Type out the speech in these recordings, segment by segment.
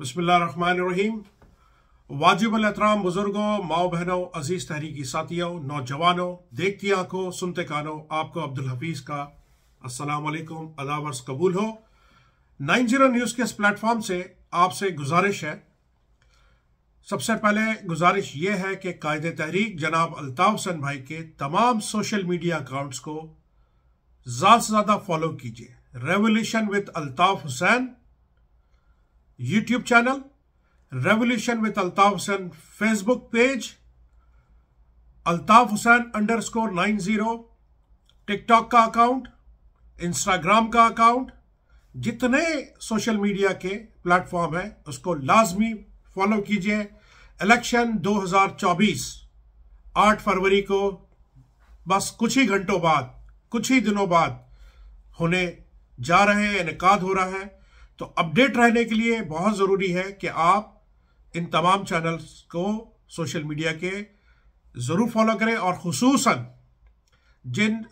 बसमीम वाजिब अहतराम बुजुर्गों माओ बहनों अजीज तहरीकी साथियों नौजवानों देखती आंखों सुनते कानों आपको अब्दुल हफीज़ का असलकम अदावर्स कबूल हो नाइन जीरो न्यूज़ के इस प्लेटफॉर्म से आपसे गुजारिश है सबसे पहले गुजारिश यह है कि कायद तहरीक जनाब अलताफ़ हसन भाई के तमाम सोशल मीडिया अकाउंट्स को ज़्यादा से ज़्यादा फॉलो कीजिए revolution with Altaf Hussain YouTube channel revolution with Altaf Hussain Facebook page Altaf Hussain underscore nine zero TikTok का अकाउंट इंस्टाग्राम का अकाउंट जितने सोशल मीडिया के प्लेटफॉर्म है उसको लाजमी फॉलो कीजिए इलेक्शन 2024 8 फरवरी को बस कुछ ही घंटों बाद कुछ ही दिनों बाद होने जा रहे हैं इनका हो रहा है तो अपडेट रहने के लिए बहुत ज़रूरी है कि आप इन तमाम चैनल्स को सोशल मीडिया के ज़रूर फॉलो करें और खसूस जिन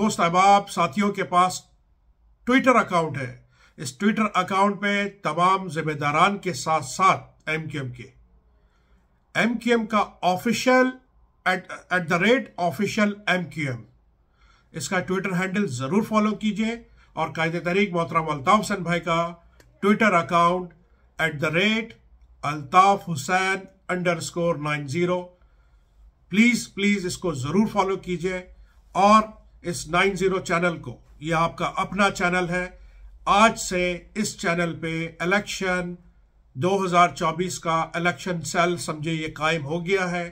दोस्त अहबाब साथियों के पास ट्विटर अकाउंट है इस ट्विटर अकाउंट पे तमाम जिम्मेदारान के साथ साथ एम क्यू एम के एम क्यू एम का official at the rate official M Q M इसका ट्विटर हैंडल ज़रूर फॉलो कीजिए और कायद तहरीक मोहतरम अल्ताफ हुसैन भाई का Twitter account at the rate Altaf Hussain underscore nine zero please please इसको ज़रूर फॉलो कीजिए और इस नाइन ज़ीरो चैनल को यह आपका अपना चैनल है आज से इस चैनल पे इलेक्शन 2024 का इलेक्शन सेल समझे ये कायम हो गया है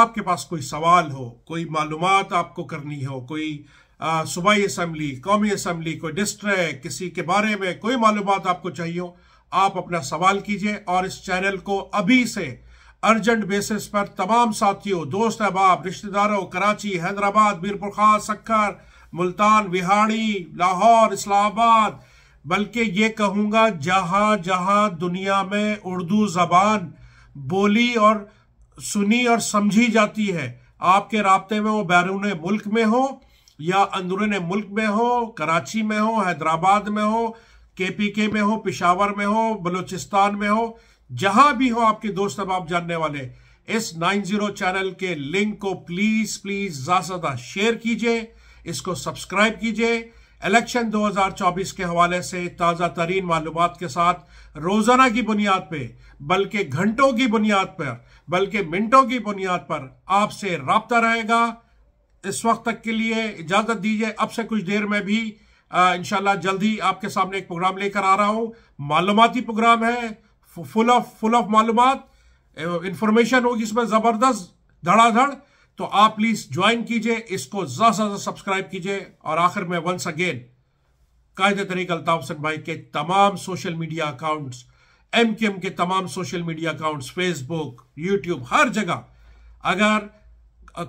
आपके पास कोई सवाल हो कोई मालूम आपको करनी हो कोई सूबाई असम्बली कौमी असम्बली कोई डिस्ट्रिक्ट किसी के बारे में कोई मालूम आपको चाहिए हो आप अपना सवाल कीजिए और इस चैनल को अभी से अर्जेंट बेसिस पर तमाम साथियों दोस्त अहबाब रिश्तेदारों कराची हैदराबाद मीरपुर खास सक्कर मुल्तान विहाड़ी लाहौर इस्लामाबाद बल्कि ये कहूँगा जहाँ जहाँ दुनिया में उर्दू ज़बान बोली और सुनी और समझी जाती है आपके रबते में वो बैरून मुल्क में हो या अंदरून मुल्क में हो कराची में हो हैदराबाद में हो केपीके में हो पिशावर में हो बलूचिस्तान में हो जहां भी हो आपके दोस्त अब आप जानने वाले इस 90 चैनल के लिंक को प्लीज प्लीज ज्यादा से ज्यादा शेयर कीजिए इसको सब्सक्राइब कीजिए इलेक्शन 2024 के हवाले से ताज़ा तरीन मालूम के साथ रोज़ाना की बुनियाद पे बल्कि घंटों की बुनियाद पर बल्कि मिनटों की बुनियाद पर आपसे रबता रहेगा इस वक्त तक के लिए इजाजत दीजिए अब से कुछ देर में भी इनशाला जल्दी आपके सामने एक प्रोग्राम लेकर आ रहा हूँ मालूमती प्रोग्राम है फुल ऑफ फुल ऑफ मालूम इंफॉर्मेशन होगी इसमें ज़बरदस्त धड़ाधड़ तो आप प्लीज़ ज्वाइन कीजिए इसको ज़्यादा से ज़्यादा सब्सक्राइब कीजिए और आखिर में वंस अगेन कायदे तरीक अल्ताफ हसन भाई के तमाम सोशल मीडिया अकाउंट्स एम के एम के तमाम social media accounts Facebook YouTube हर जगह अगर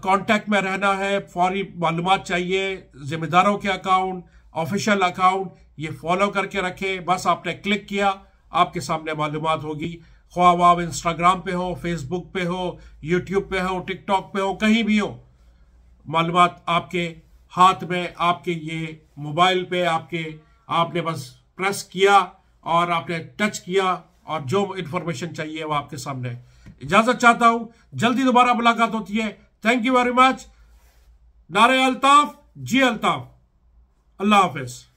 कांटेक्ट में रहना है फौरी मालूम चाहिए जिम्मेदारों के अकाउंट ऑफिशियल अकाउंट ये फॉलो करके रखें बस आपने क्लिक किया आपके सामने मालूम होगी ख्वा आप इंस्टाग्राम पे हो फेसबुक पे हो यूट्यूब पे हो टिकटॉक पे हो कहीं भी हो मालूम आपके हाथ में आपके ये मोबाइल पे आपके आपने बस प्रेस किया और आपने टच किया और जो इंफॉर्मेशन चाहिए वो आपके सामने इजाज़त चाहता हूँ जल्दी दोबारा मुलाकात होती है Thank you very much. Nare Altaf, G Altaf. Allah Hafiz.